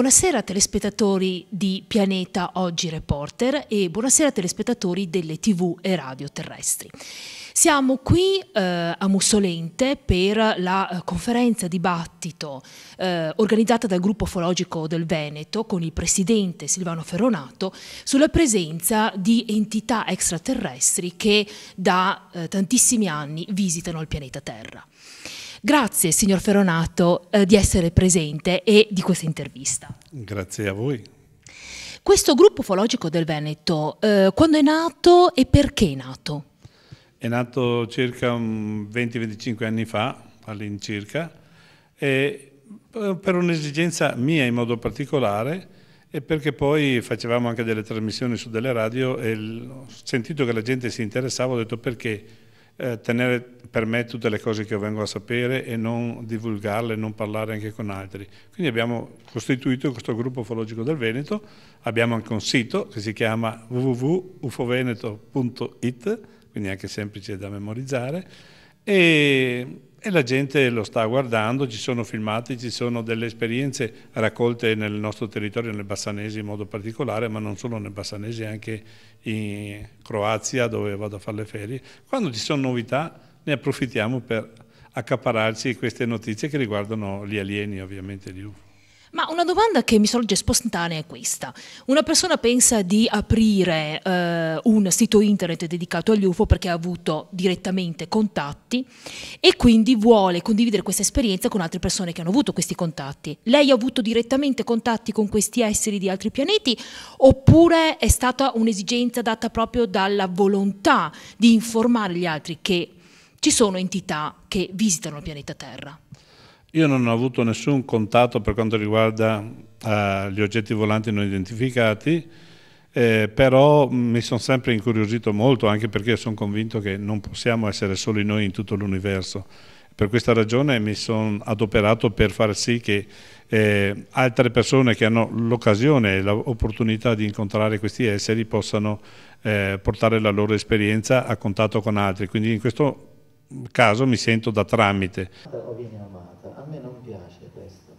Buonasera telespettatori di Pianeta Oggi Reporter e buonasera telespettatori delle tv e radio terrestri. Siamo qui eh, a Mussolente per la eh, conferenza dibattito eh, organizzata dal gruppo fologico del Veneto con il presidente Silvano Ferronato sulla presenza di entità extraterrestri che da eh, tantissimi anni visitano il pianeta Terra. Grazie signor Ferronato eh, di essere presente e di questa intervista. Grazie a voi. Questo gruppo ufologico del Veneto, eh, quando è nato e perché è nato? È nato circa 20-25 mm, anni fa, all'incirca, eh, per un'esigenza mia in modo particolare e perché poi facevamo anche delle trasmissioni su delle radio e ho sentito che la gente si interessava, ho detto perché eh, tenere per me tutte le cose che vengo a sapere e non divulgarle, non parlare anche con altri. Quindi abbiamo costituito questo gruppo ufologico del Veneto, abbiamo anche un sito che si chiama www.ufoveneto.it, quindi anche semplice da memorizzare, e e la gente lo sta guardando, ci sono filmati, ci sono delle esperienze raccolte nel nostro territorio, nel Bassanese in modo particolare, ma non solo nel Bassanese, anche in Croazia dove vado a fare le ferie. Quando ci sono novità ne approfittiamo per accapararci queste notizie che riguardano gli alieni ovviamente di UFO. Ma una domanda che mi sorge spontanea è questa. Una persona pensa di aprire eh, un sito internet dedicato agli UFO perché ha avuto direttamente contatti e quindi vuole condividere questa esperienza con altre persone che hanno avuto questi contatti. Lei ha avuto direttamente contatti con questi esseri di altri pianeti oppure è stata un'esigenza data proprio dalla volontà di informare gli altri che ci sono entità che visitano il pianeta Terra? Io non ho avuto nessun contatto per quanto riguarda eh, gli oggetti volanti non identificati, eh, però mi sono sempre incuriosito molto, anche perché sono convinto che non possiamo essere soli noi in tutto l'universo. Per questa ragione mi sono adoperato per far sì che eh, altre persone che hanno l'occasione e l'opportunità di incontrare questi esseri possano eh, portare la loro esperienza a contatto con altri. Quindi in questo caso mi sento da tramite. O oh, viene amata, a me non piace questo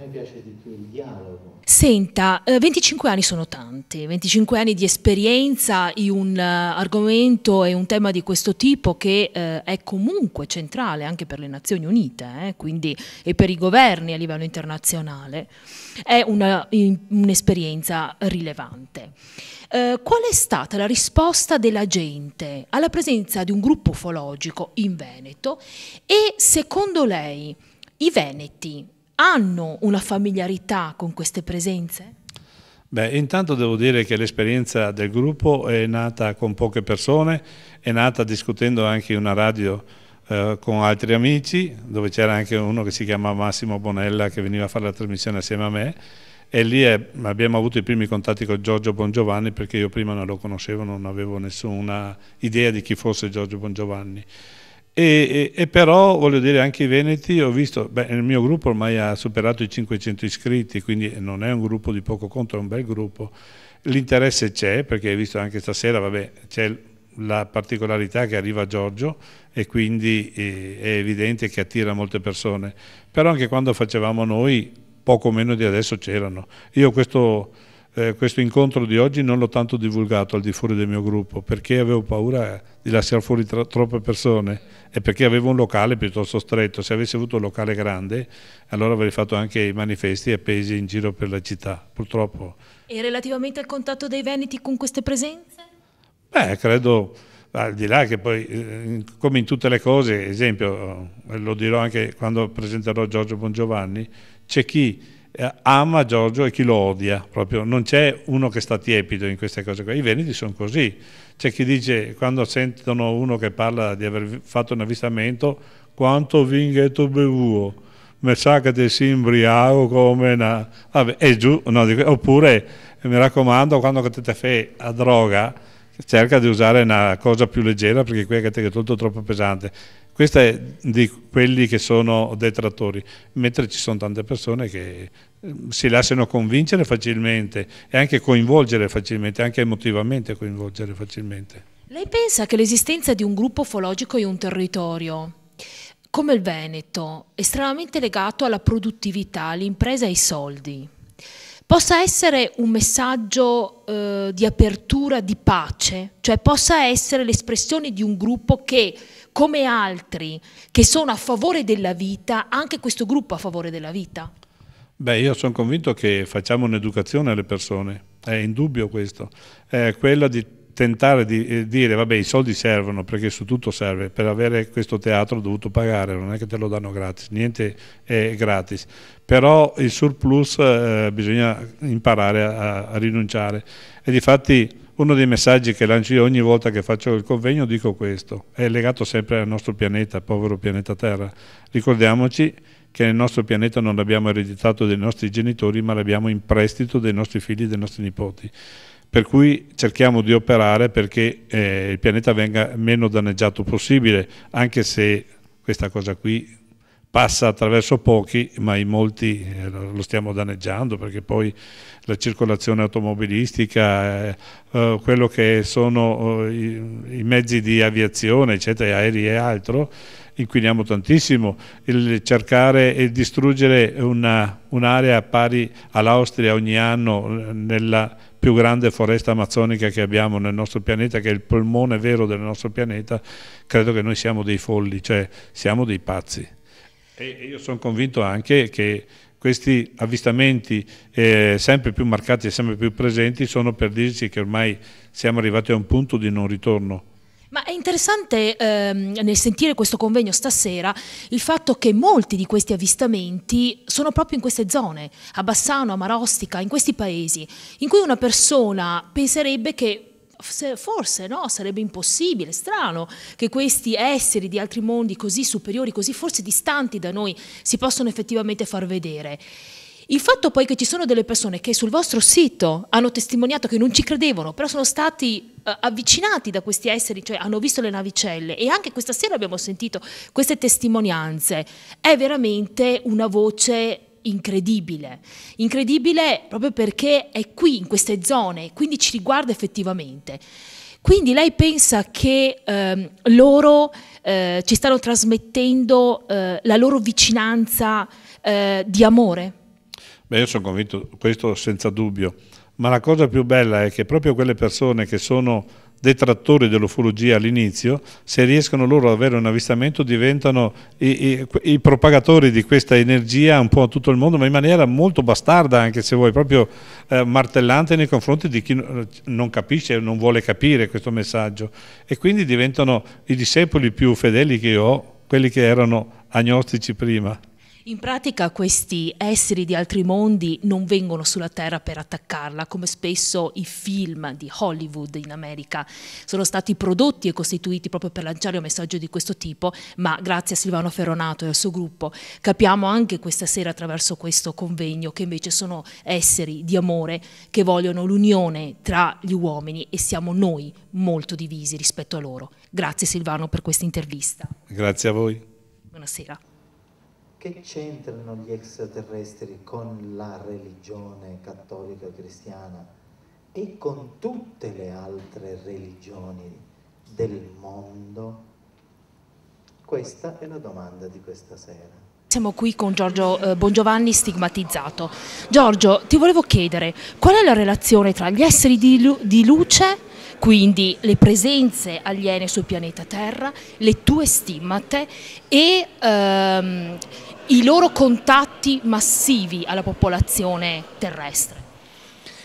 me piace di più il dialogo. Senta, 25 eh, anni sono tanti, 25 anni di esperienza in un eh, argomento e un tema di questo tipo che eh, è comunque centrale anche per le Nazioni Unite eh, quindi, e per i governi a livello internazionale. È un'esperienza rilevante. Eh, qual è stata la risposta della gente alla presenza di un gruppo ufologico in Veneto e secondo lei i Veneti hanno una familiarità con queste presenze? Beh, intanto devo dire che l'esperienza del gruppo è nata con poche persone, è nata discutendo anche in una radio eh, con altri amici, dove c'era anche uno che si chiama Massimo Bonella che veniva a fare la trasmissione assieme a me e lì è, eh, abbiamo avuto i primi contatti con Giorgio Bongiovanni perché io prima non lo conoscevo, non avevo nessuna idea di chi fosse Giorgio Bongiovanni. E, e, e, però voglio dire anche i Veneti, ho visto, beh, il mio gruppo ormai ha superato i 500 iscritti, quindi non è un gruppo di poco conto, è un bel gruppo. L'interesse c'è, perché hai visto anche stasera, vabbè, c'è la particolarità che arriva Giorgio e quindi eh, è evidente che attira molte persone, però anche quando facevamo noi, poco meno di adesso c'erano. Io questo eh, questo incontro di oggi non l'ho tanto divulgato al di fuori del mio gruppo perché avevo paura di lasciare fuori troppe persone e perché avevo un locale piuttosto stretto, se avessi avuto un locale grande allora avrei fatto anche i manifesti appesi in giro per la città, purtroppo. E relativamente al contatto dei Veneti con queste presenze? Beh, credo al di là che poi, eh, come in tutte le cose, esempio, eh, lo dirò anche quando presenterò Giorgio Bongiovanni, c'è chi eh, ama Giorgio e chi lo odia, proprio non c'è uno che sta tiepido in queste cose qua, i veneti sono così, c'è chi dice quando sentono uno che parla di aver fatto un avvistamento quanto vinghetto bevuo, mi sa che ti si imbriago come una... Vabbè, è giù, no, oppure mi raccomando quando ti te fai a droga cerca di usare una cosa più leggera perché qui è tutto troppo pesante. Questo è di quelli che sono detrattori, mentre ci sono tante persone che eh, si lasciano convincere facilmente e anche coinvolgere facilmente, anche emotivamente coinvolgere facilmente. Lei pensa che l'esistenza di un gruppo ufologico in un territorio come il Veneto, estremamente legato alla produttività, all'impresa e ai soldi, possa essere un messaggio eh, di apertura, di pace, cioè possa essere l'espressione di un gruppo che, come altri, che sono a favore della vita, anche questo gruppo a favore della vita. Beh, io sono convinto che facciamo un'educazione alle persone, è indubbio questo, è quella di tentare di eh, dire vabbè i soldi servono perché su tutto serve, per avere questo teatro ho dovuto pagare, non è che te lo danno gratis, niente è gratis, però il surplus eh, bisogna imparare a, a rinunciare e difatti uno dei messaggi che lancio io ogni volta che faccio il convegno dico questo, è legato sempre al nostro pianeta, povero pianeta Terra, ricordiamoci che nel nostro pianeta non l'abbiamo ereditato dai nostri genitori ma l'abbiamo in prestito dai nostri figli e dai nostri nipoti per cui cerchiamo di operare perché eh, il pianeta venga meno danneggiato possibile, anche se questa cosa qui passa attraverso pochi, ma in molti eh, lo stiamo danneggiando perché poi la circolazione automobilistica, eh, eh, quello che sono eh, i, i, mezzi di aviazione, eccetera, aerei e altro, inquiniamo tantissimo, il cercare e distruggere un'area un pari all'Austria ogni anno eh, nella più grande foresta amazzonica che abbiamo nel nostro pianeta, che è il polmone vero del nostro pianeta, credo che noi siamo dei folli, cioè siamo dei pazzi. E io sono convinto anche che questi avvistamenti eh, sempre più marcati e sempre più presenti sono per dirci che ormai siamo arrivati a un punto di non ritorno interessante ehm, nel sentire questo convegno stasera il fatto che molti di questi avvistamenti sono proprio in queste zone, a Bassano, a Marostica, in questi paesi, in cui una persona penserebbe che forse no, sarebbe impossibile, strano che questi esseri di altri mondi così superiori, così forse distanti da noi, si possano effettivamente far vedere. Il fatto poi che ci sono delle persone che sul vostro sito hanno testimoniato che non ci credevano, però sono stati eh, avvicinati da questi esseri, cioè hanno visto le navicelle e anche questa sera abbiamo sentito queste testimonianze, è veramente una voce incredibile, incredibile proprio perché è qui, in queste zone, quindi ci riguarda effettivamente. Quindi lei pensa che ehm, loro eh, ci stanno trasmettendo eh, la loro vicinanza eh, di amore? Beh, io sono convinto, questo senza dubbio, ma la cosa più bella è che proprio quelle persone che sono detrattori dell'ufologia all'inizio, se riescono loro ad avere un avvistamento diventano i, i, i, propagatori di questa energia un po' a tutto il mondo, ma in maniera molto bastarda anche se vuoi, proprio eh, martellante nei confronti di chi eh, non capisce non vuole capire questo messaggio. E quindi diventano i discepoli più fedeli che io ho, quelli che erano agnostici prima. In pratica questi esseri di altri mondi non vengono sulla Terra per attaccarla, come spesso i film di Hollywood in America sono stati prodotti e costituiti proprio per lanciare un messaggio di questo tipo, ma grazie a Silvano Ferronato e al suo gruppo capiamo anche questa sera attraverso questo convegno che invece sono esseri di amore che vogliono l'unione tra gli uomini e siamo noi molto divisi rispetto a loro. Grazie Silvano per questa intervista. Grazie a voi. Buonasera. Che c'entrano gli extraterrestri con la religione cattolica cristiana e con tutte le altre religioni del mondo? Questa è la domanda di questa sera. Siamo qui con Giorgio eh, Bongiovanni stigmatizzato. Giorgio, ti volevo chiedere qual è la relazione tra gli esseri di, lu di luce, quindi le presenze aliene sul pianeta Terra, le tue stimmate e ehm, i loro contatti massivi alla popolazione terrestre?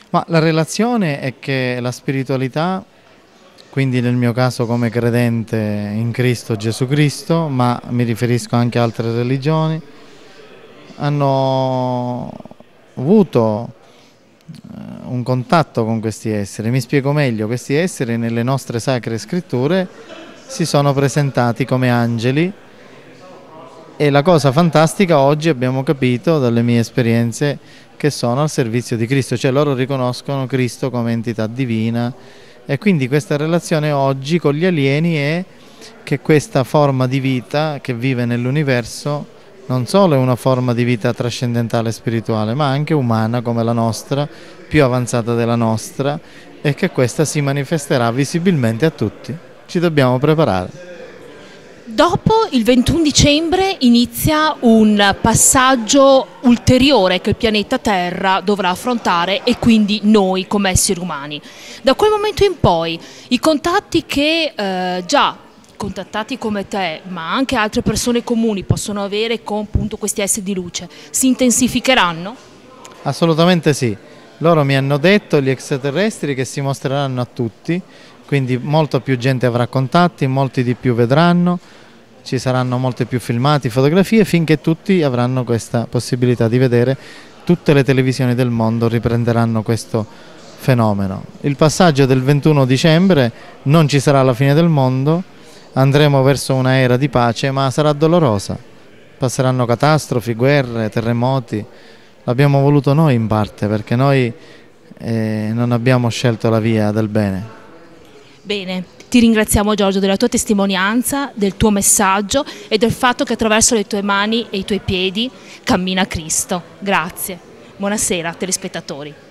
Ma la relazione è che la spiritualità, quindi nel mio caso come credente in Cristo Gesù Cristo, ma mi riferisco anche a altre religioni, hanno avuto eh, un contatto con questi esseri. Mi spiego meglio, questi esseri nelle nostre sacre scritture si sono presentati come angeli e la cosa fantastica oggi abbiamo capito dalle mie esperienze che sono al servizio di Cristo, cioè loro riconoscono Cristo come entità divina e quindi questa relazione oggi con gli alieni è che questa forma di vita che vive nell'universo non solo è una forma di vita trascendentale e spirituale, ma anche umana come la nostra, più avanzata della nostra, e che questa si manifesterà visibilmente a tutti. Ci dobbiamo preparare. Dopo il 21 dicembre inizia un passaggio ulteriore che il pianeta Terra dovrà affrontare e quindi noi come esseri umani. Da quel momento in poi i contatti che eh, già contattati come te, ma anche altre persone comuni possono avere con appunto, questi esseri di luce, si intensificheranno? Assolutamente sì. Loro mi hanno detto, gli extraterrestri, che si mostreranno a tutti quindi molta più gente avrà contatti, molti di più vedranno, ci saranno molte più filmati, fotografie, finché tutti avranno questa possibilità di vedere, tutte le televisioni del mondo riprenderanno questo fenomeno. Il passaggio del 21 dicembre non ci sarà la fine del mondo, andremo verso un'era di pace, ma sarà dolorosa. Passeranno catastrofi, guerre, terremoti, l'abbiamo voluto noi in parte perché noi eh, non abbiamo scelto la via del bene. Bene, ti ringraziamo Giorgio della tua testimonianza, del tuo messaggio e del fatto che attraverso le tue mani e i tuoi piedi cammina Cristo. Grazie. Buonasera telespettatori.